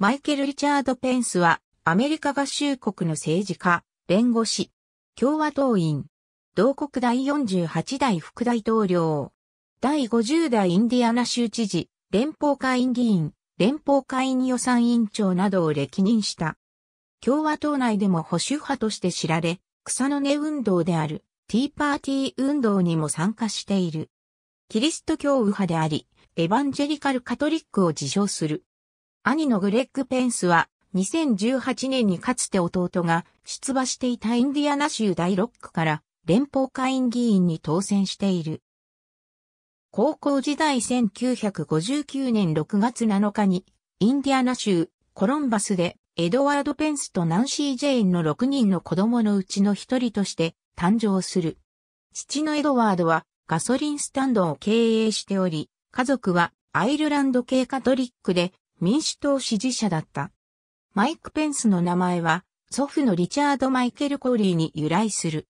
マイケル・リチャード・ペンスは、アメリカ合衆国の政治家、弁護士、共和党員、同国第48代副大統領、第50代インディアナ州知事、連邦会議員、連邦会議予算委員長などを歴任した。共和党内でも保守派として知られ、草の根運動である、ティーパーティー運動にも参加している。キリスト教右派であり、エヴァンジェリカル・カトリックを自称する。兄のグレッグ・ペンスは、2018年にかつて弟が出馬していたインディアナ州第6区から連邦会員議員に当選している。高校時代1959年6月7日にインディアナ州コロンバスでエドワード・ペンスとナンシー・ジェーンの6人の子供のうちの一人として誕生する。父のエドワードはガソリンスタンドを経営しており、家族はアイルランド系カトリックで民主党支持者だった。マイク・ペンスの名前は、祖父のリチャード・マイケル・コーリーに由来する。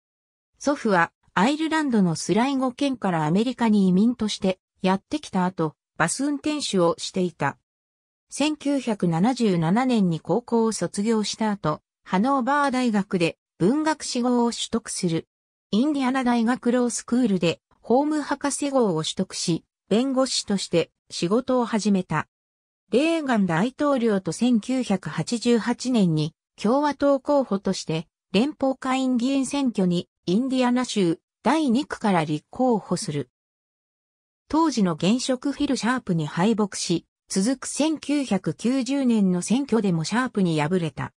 祖父は、アイルランドのスライゴ県からアメリカに移民としてやってきた後、バス運転手をしていた。1977年に高校を卒業した後、ハノーバー大学で文学士号を取得する。インディアナ大学ロースクールで法務博士号を取得し、弁護士として仕事を始めた。レーガン大統領と1988年に共和党候補として連邦下院議員選挙にインディアナ州第2区から立候補する。当時の現職フィル・シャープに敗北し、続く1990年の選挙でもシャープに敗れた。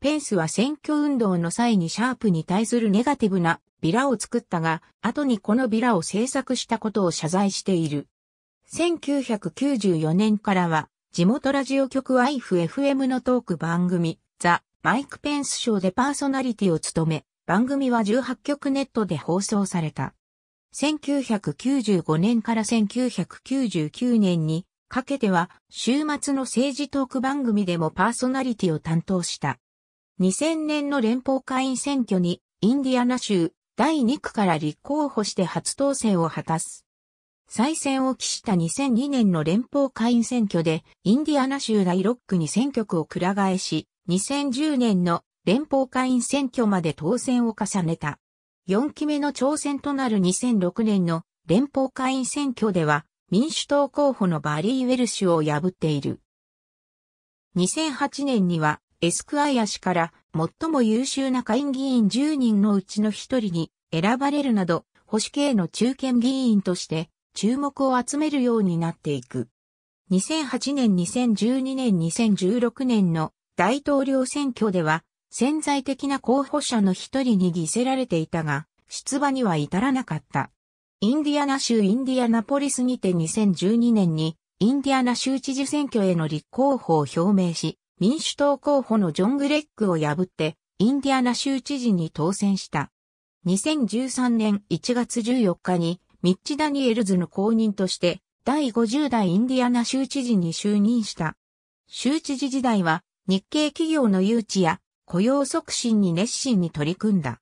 ペンスは選挙運動の際にシャープに対するネガティブなビラを作ったが、後にこのビラを制作したことを謝罪している。1994年からは地元ラジオ局 IFFM のトーク番組、ザ・マイク・ペンス賞でパーソナリティを務め、番組は18局ネットで放送された。1995年から1999年にかけては週末の政治トーク番組でもパーソナリティを担当した。2000年の連邦会員選挙にインディアナ州第2区から立候補して初当選を果たす。再選を期した2002年の連邦会員選挙で、インディアナ州第6区に選挙区をくら替えし、2010年の連邦会員選挙まで当選を重ねた。4期目の挑戦となる2006年の連邦会員選挙では、民主党候補のバリー・ウェルシュを破っている。2008年には、エスクアイア氏から最も優秀な下院議員10人のうちの1人に選ばれるなど、保守系の中堅議員として注目を集めるようになっていく。2008年2012年2016年の大統領選挙では潜在的な候補者の一人に犠牲られていたが、出馬には至らなかった。インディアナ州インディアナポリスにて2012年にインディアナ州知事選挙への立候補を表明し、民主党候補のジョン・グレックを破ってインディアナ州知事に当選した。2013年1月14日にミッチ・ダニエルズの後任として、第50代インディアナ州知事に就任した。州知事時代は、日系企業の誘致や雇用促進に熱心に取り組んだ。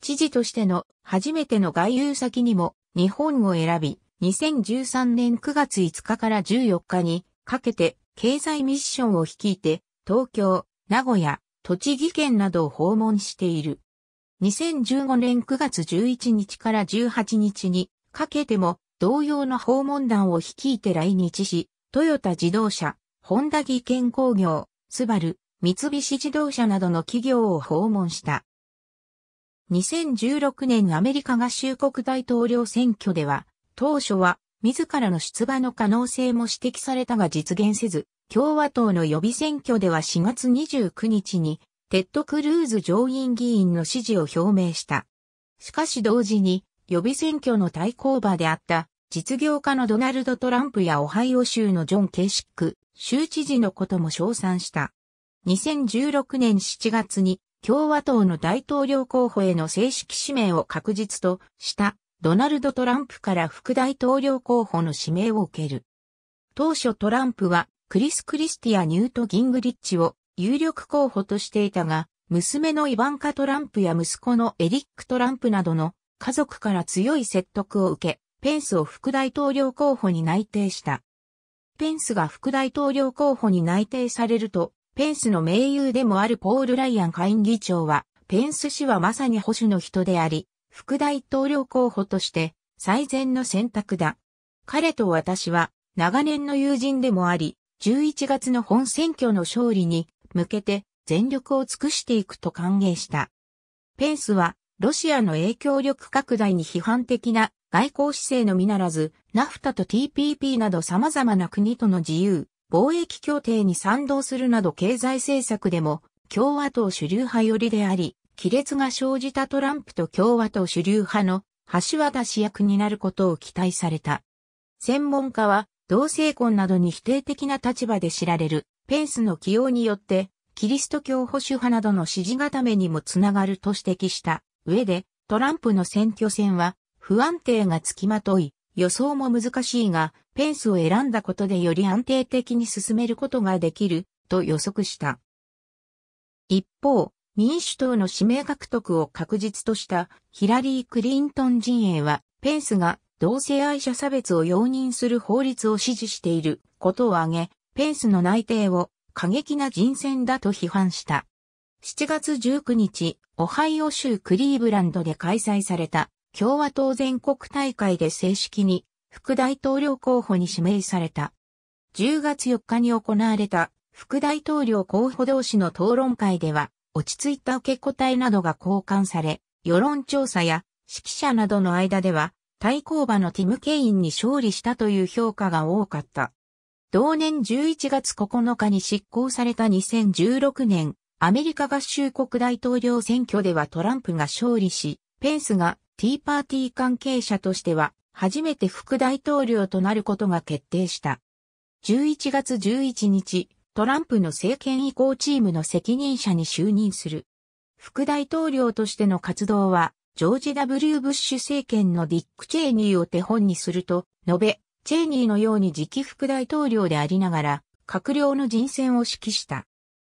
知事としての初めての外遊先にも日本を選び、2013年9月5日から14日にかけて経済ミッションを率いて東京、名古屋、栃木県などを訪問している。2015年9月11日から18日にかけても同様の訪問団を率いて来日し、トヨタ自動車、ホンダ技研工業、スバル、三菱自動車などの企業を訪問した。2016年アメリカ合衆国大統領選挙では、当初は自らの出馬の可能性も指摘されたが実現せず、共和党の予備選挙では4月29日に、テッド・クルーズ上院議員の支持を表明した。しかし同時に、予備選挙の対抗馬であった実業家のドナルド・トランプやオハイオ州のジョン・ケシック、州知事のことも称賛した。2016年7月に共和党の大統領候補への正式指名を確実としたドナルド・トランプから副大統領候補の指名を受ける。当初トランプはクリス・クリスティア・ニュート・ギングリッチを有力候補としていたが、娘のイバンカ・トランプや息子のエリック・トランプなどの家族から強い説得を受け、ペンスを副大統領候補に内定した。ペンスが副大統領候補に内定されると、ペンスの盟友でもあるポール・ライアン下院議長は、ペンス氏はまさに保守の人であり、副大統領候補として最善の選択だ。彼と私は長年の友人でもあり、11月の本選挙の勝利に向けて全力を尽くしていくと歓迎した。ペンスはロシアの影響力拡大に批判的な外交姿勢のみならず、ナフタと TPP など様々な国との自由、貿易協定に賛同するなど経済政策でも共和党主流派寄りであり、亀裂が生じたトランプと共和党主流派の橋渡し役になることを期待された。専門家は同性婚などに否定的な立場で知られるペンスの起用によってキリスト教保守派などの支持固めにもつながると指摘した。上で、トランプの選挙戦は不安定がつきまとい、予想も難しいが、ペンスを選んだことでより安定的に進めることができると予測した。一方、民主党の指名獲得を確実としたヒラリー・クリントン陣営は、ペンスが同性愛者差別を容認する法律を支持していることを挙げ、ペンスの内定を過激な人選だと批判した。7月19日、オハイオ州クリーブランドで開催された共和党全国大会で正式に副大統領候補に指名された。10月4日に行われた副大統領候補同士の討論会では、落ち着いた受け答えなどが交換され、世論調査や指揮者などの間では、対抗馬のティム・ケインに勝利したという評価が多かった。同年11月9日に執行された2016年アメリカ合衆国大統領選挙ではトランプが勝利し、ペンスがティーパーティー関係者としては初めて副大統領となることが決定した。11月11日、トランプの政権移行チームの責任者に就任する。副大統領としての活動は、ジョージ・ W・ ブッシュ政権のディック・チェーニーを手本にすると述べ、チェーニーのように次期副大統領でありながら、閣僚の人選を指揮した。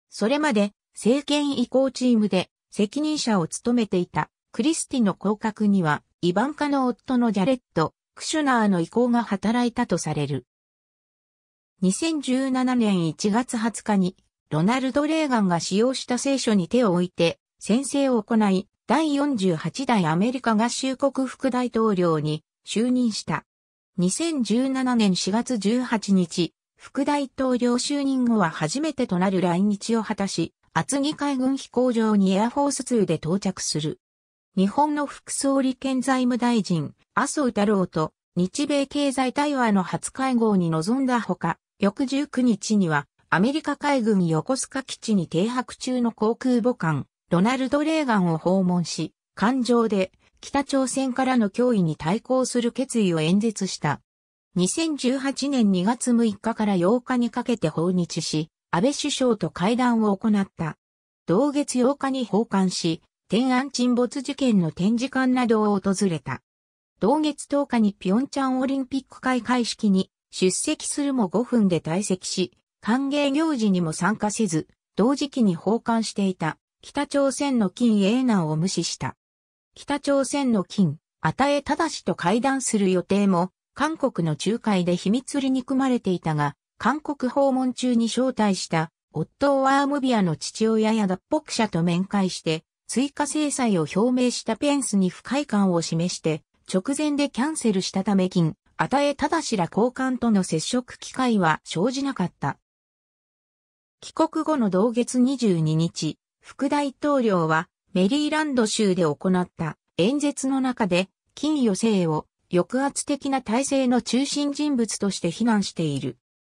それまで、政権移行チームで責任者を務めていたクリスティの降格には、イバンカの夫のジャレット・クシュナーの意向が働いたとされる。2017年1月20日に、ロナルド・レーガンが使用した聖書に手を置いて、宣誓を行い、第48代アメリカ合衆国副大統領に就任した。2017年4月18日、副大統領就任後は初めてとなる来日を果たし、厚木海軍飛行場にエアフォース2で到着する。日本の副総理兼財務大臣、麻生太郎と日米経済対話の初会合に臨んだほか、翌19日にはアメリカ海軍横須賀基地に停泊中の航空母艦、ロナルド・レーガンを訪問し、艦上で北朝鮮からの脅威に対抗する決意を演説した。2018年2月6日から8日にかけて訪日し、安倍首相と会談を行った。同月8日に訪韓し、天安沈没事件の展示館などを訪れた。同月10日に平昌オリンピック開会式に出席するも5分で退席し、歓迎行事にも参加せず、同時期に訪韓していた北朝鮮の金英南を無視した。北朝鮮の金、与え正と会談する予定も、韓国の仲介で秘密裏に組まれていたが、韓国訪問中に招待したオットー・ワームビアの父親や脱北者と面会して、追加制裁を表明したペンスに不快感を示して、直前でキャンセルしたため金、与えただしら交換との接触機会は生じなかった。帰国後の同月22日、副大統領はメリーランド州で行った演説の中で、金与政を抑圧的な体制の中心人物として非難している。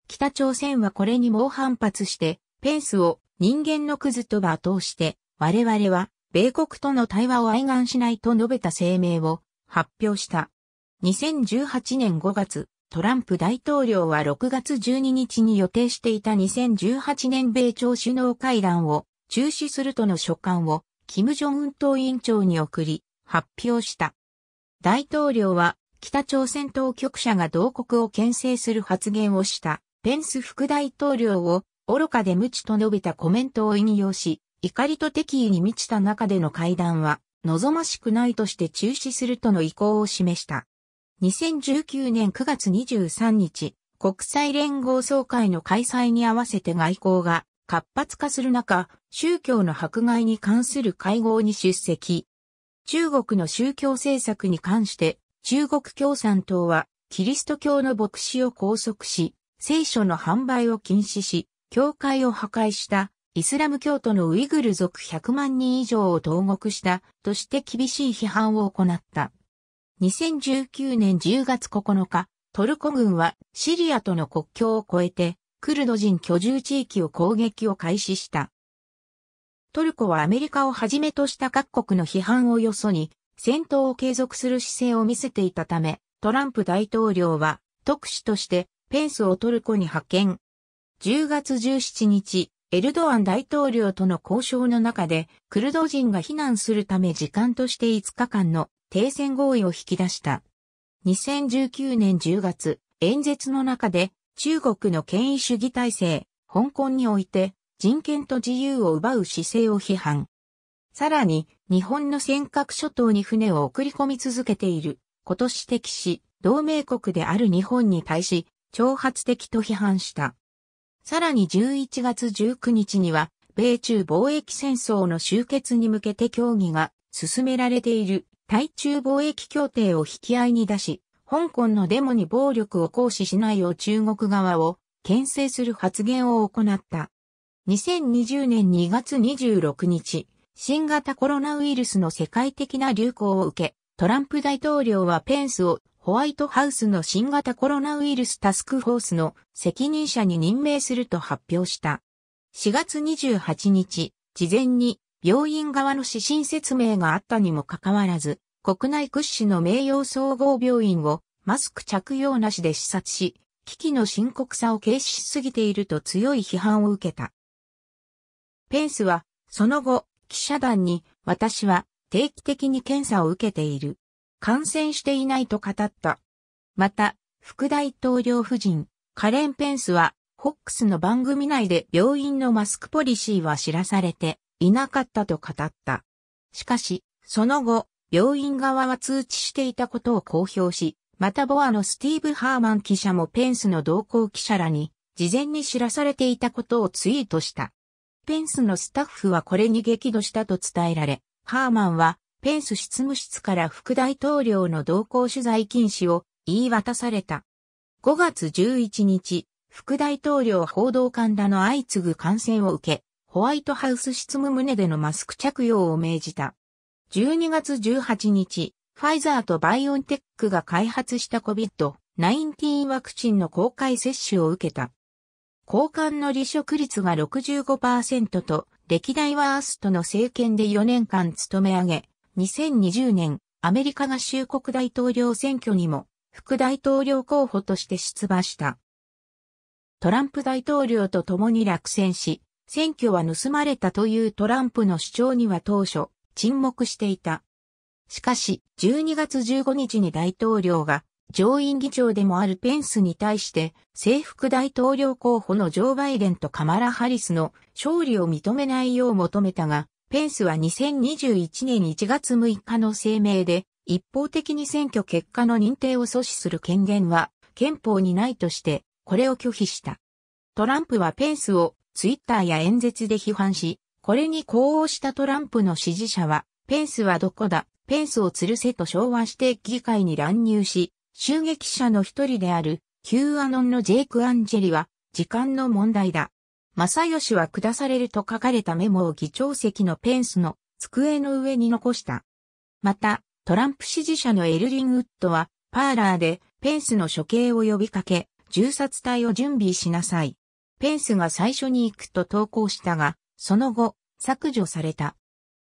北朝鮮はこれに猛反発して、ペンスを人間のクズと罵倒して、我々は米国との対話を愛願しないと述べた声明を発表した。2018年5月、トランプ大統領は6月12日に予定していた2018年米朝首脳会談を中止するとの書簡を、金正恩党委員長に送り、発表した。大統領は、北朝鮮当局者が同国を牽制する発言をした。ペンス副大統領を愚かで無知と述べたコメントを引用し、怒りと敵意に満ちた中での会談は望ましくないとして中止するとの意向を示した。2019年9月23日、国際連合総会の開催に合わせて外交が活発化する中、宗教の迫害に関する会合に出席。中国の宗教政策に関して、中国共産党は、キリスト教の牧師を拘束し、聖書の販売を禁止し、教会を破壊したイスラム教徒のウイグル族100万人以上を投獄したとして厳しい批判を行った。2019年10月9日、トルコ軍はシリアとの国境を越えてクルド人居住地域を攻撃を開始した。トルコはアメリカをはじめとした各国の批判をよそに戦闘を継続する姿勢を見せていたため、トランプ大統領は特使としてペンスをトルコに派遣。10月17日、エルドアン大統領との交渉の中で、クルド人が避難するため時間として5日間の停戦合意を引き出した。2019年10月、演説の中で、中国の権威主義体制、香港において、人権と自由を奪う姿勢を批判。さらに、日本の尖閣諸島に船を送り込み続けている、今年指摘し、同盟国である日本に対し、挑発的と批判した。さらに11月19日には、米中貿易戦争の終結に向けて協議が進められている対中貿易協定を引き合いに出し、香港のデモに暴力を行使しないよう中国側を牽制する発言を行った。2020年2月26日、新型コロナウイルスの世界的な流行を受け、トランプ大統領はペンスをホワイトハウスの新型コロナウイルスタスクフォースの責任者に任命すると発表した。4月28日、事前に病院側の指針説明があったにもかかわらず、国内屈指の名誉総合病院をマスク着用なしで視察し、危機の深刻さを軽視しすぎていると強い批判を受けた。ペンスは、その後、記者団に、私は定期的に検査を受けている。感染していないと語った。また、副大統領夫人、カレン・ペンスは、ックスの番組内で病院のマスクポリシーは知らされていなかったと語った。しかし、その後、病院側は通知していたことを公表し、またボアのスティーブ・ハーマン記者もペンスの同行記者らに、事前に知らされていたことをツイートした。ペンスのスタッフはこれに激怒したと伝えられ、ハーマンはペンス執務室から副大統領の同行取材禁止を言い渡された。5月11日、副大統領報道官らの相次ぐ感染を受け、ホワイトハウス執務胸でのマスク着用を命じた。12月18日、ファイザーとバイオンテックが開発した COVID-19 ワクチンの公開接種を受けた。交換の離職率が65%と、歴代ワーストの政権で4年間務め上げ、2020年、アメリカ合衆国大統領選挙にも、副大統領候補として出馬した。トランプ大統領と共に落選し、選挙は盗まれたというトランプの主張には当初、沈黙していた。しかし、12月15日に大統領が、上院議長でもあるペンスに対して、制服大統領候補のジョー・バイデンとカマラ・ハリスの勝利を認めないよう求めたが、ペンスは2021年1月6日の声明で、一方的に選挙結果の認定を阻止する権限は憲法にないとして、これを拒否した。トランプはペンスをツイッターや演説で批判し、これに呼応したトランプの支持者は、ペンスはどこだ、ペンスを吊るせと昭和して議会に乱入し、襲撃者の一人である、Q アノンのジェイク・アンジェリは、時間の問題だ。正義は下されると書かれたメモを議長席のペンスの机の上に残した。また、トランプ支持者のエルリンウッドは、パーラーでペンスの処刑を呼びかけ、銃殺隊を準備しなさい。ペンスが最初に行くと投稿したが、その後、削除された。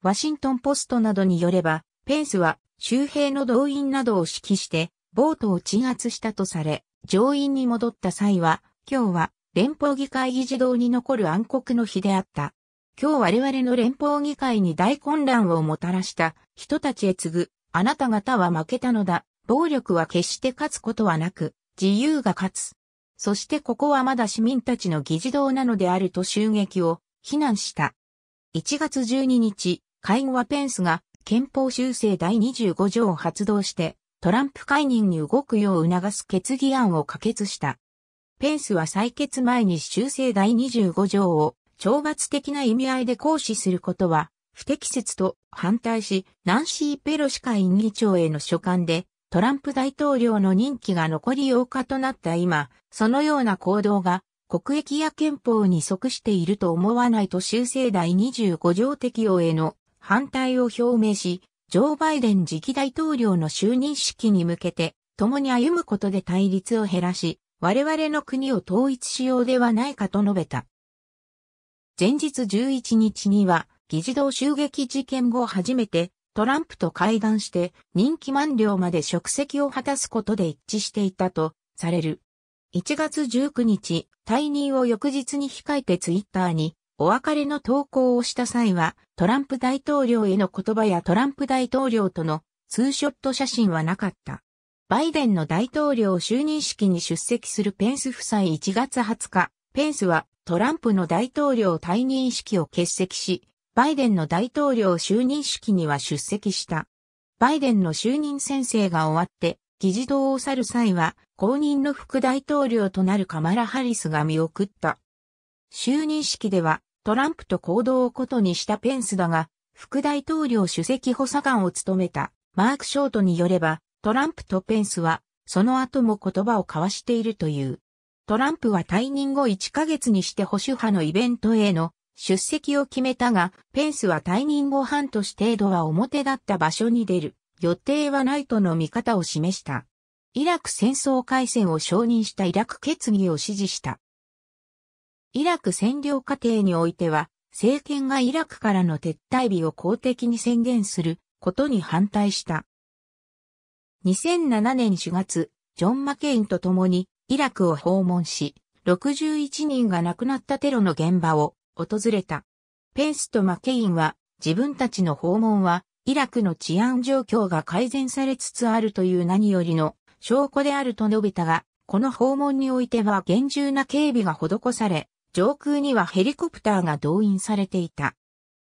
ワシントンポストなどによれば、ペンスは周辺の動員などを指揮して、ボートを鎮圧したとされ、上院に戻った際は、今日は連邦議会議事堂に残る暗黒の日であった。今日我々の連邦議会に大混乱をもたらした人たちへ次ぐ、あなた方は負けたのだ。暴力は決して勝つことはなく、自由が勝つ。そしてここはまだ市民たちの議事堂なのであると襲撃を非難した。1月12日、会合はペンスが憲法修正第25条を発動して、トランプ解任に動くよう促す決議案を可決した。ペンスは採決前に修正第25条を懲罰的な意味合いで行使することは不適切と反対し、ナンシー・ペロシ下院議長への書簡で、トランプ大統領の任期が残り8日となった今、そのような行動が国益や憲法に即していると思わないと修正第25条適用への反対を表明し、ジョー・バイデン次期大統領の就任式に向けて、共に歩むことで対立を減らし、我々の国を統一しようではないかと述べた。前日11日には、議事堂襲撃事件後初めて、トランプと会談して任期満了まで職責を果たすことで一致していたとされる。1月19日、退任を翌日に控えてツイッターにお別れの投稿をした際は、トランプ大統領への言葉やトランプ大統領とのツーショット写真はなかった。バイデンの大統領就任式に出席するペンス夫妻1月20日、ペンスはトランプの大統領退任式を欠席し、バイデンの大統領就任式には出席した。バイデンの就任宣誓が終わって、議事堂を去る際は、後任の副大統領となるカマラ・ハリスが見送った。就任式では、トランプと行動をことにしたペンスだが、副大統領主席補佐官を務めたマーク・ショートによれば、トランプとペンスは、その後も言葉を交わしているという。トランプは退任後1ヶ月にして保守派のイベントへの出席を決めたが、ペンスは退任後半年程度は表だった場所に出る予定はないとの見方を示した。イラク戦争開戦を承認したイラク決議を支持した。イラク占領過程においては、政権がイラクからの撤退日を公的に宣言することに反対した。2007年4月、ジョン・マケインと共にイラクを訪問し、61人が亡くなったテロの現場を訪れた。ペンスとマケインは自分たちの訪問はイラクの治安状況が改善されつつあるという何よりの証拠であると述べたが、この訪問においては厳重な警備が施され、上空にはヘリコプターが動員されていた。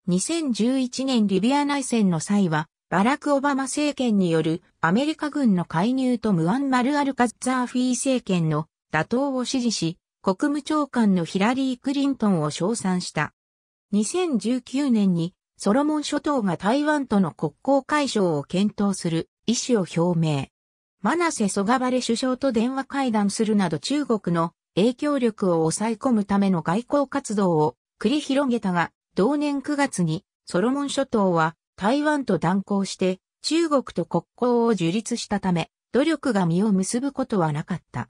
2011年リビア内戦の際は、バラク・オバマ政権によるアメリカ軍の介入とムアンマル・アルカッザーフィー政権の打倒を支持し、国務長官のヒラリー・クリントンを称賛した。2019年にソロモン諸島が台湾との国交解消を検討する意思を表明。マナセ・ソガバレ首相と電話会談するなど中国の影響力を抑え込むための外交活動を繰り広げたが、同年9月にソロモン諸島は台湾と断交して中国と国交を樹立したため、努力が実を結ぶことはなかった。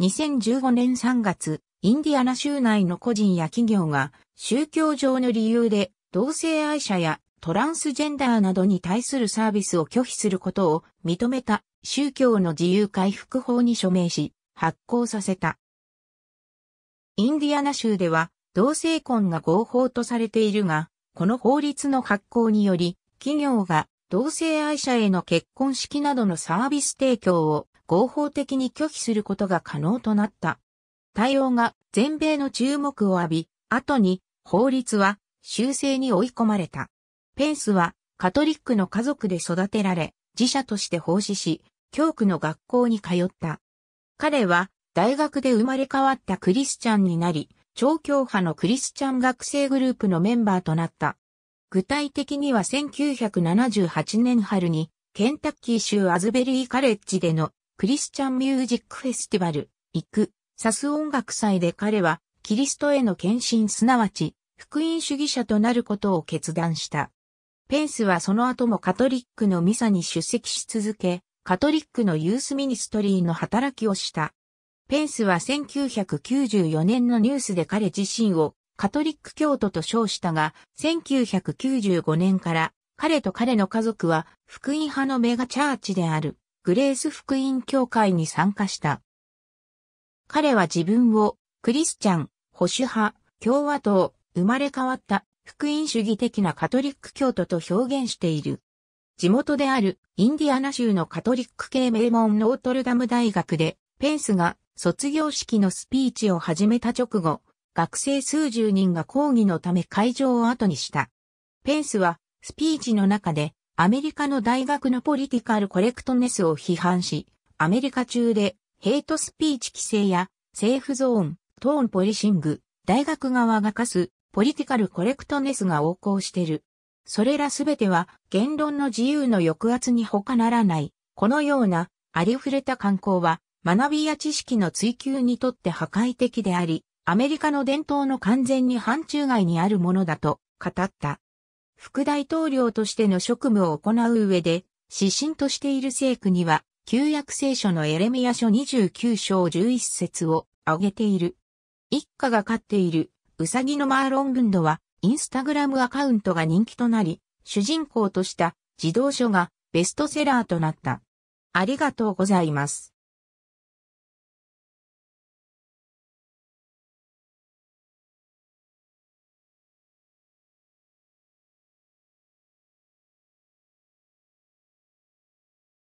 2015年3月、インディアナ州内の個人や企業が宗教上の理由で同性愛者やトランスジェンダーなどに対するサービスを拒否することを認めた宗教の自由回復法に署名し発行させた。インディアナ州では同性婚が合法とされているが、この法律の発行により、企業が同性愛者への結婚式などのサービス提供を合法的に拒否することが可能となった。対応が全米の注目を浴び、後に法律は修正に追い込まれた。ペンスはカトリックの家族で育てられ、自社として奉仕し、教区の学校に通った。彼は大学で生まれ変わったクリスチャンになり、超教派のクリスチャン学生グループのメンバーとなった。具体的には1978年春に、ケンタッキー州アズベリーカレッジでのクリスチャンミュージックフェスティバル、行く、サス音楽祭で彼は、キリストへの献身すなわち、福音主義者となることを決断した。ペンスはその後もカトリックのミサに出席し続け、カトリックのユースミニストリーの働きをした。ペンスは1994年のニュースで彼自身をカトリック教徒と称したが、1995年から彼と彼の家族は福音派のメガチャーチであるグレース福音教会に参加した。彼は自分をクリスチャン、保守派、共和党、生まれ変わった福音主義的なカトリック教徒と表現している。地元であるインディアナ州のカトリック系名門ノートルダム大学でペンスが卒業式のスピーチを始めた直後、学生数十人が抗議のため会場を後にした。ペンスはスピーチの中でアメリカの大学のポリティカルコレクトネスを批判し、アメリカ中でヘイトスピーチ規制やセーフゾーン、トーンポリシング、大学側が課すポリティカルコレクトネスが横行してる。それらすべては言論の自由の抑圧に他ならない。このようなありふれた観光は学びや知識の追求にとって破壊的であり、アメリカの伝統の完全に範疇外にあるものだと語った。副大統領としての職務を行う上で、指針としている政府には、旧約聖書のエレミア書29章11節を挙げている。一家が飼っているウサギのマーロン軍度は、インスタグラムアカウントが人気となり、主人公とした児童書がベストセラーとなった。ありがとうございます。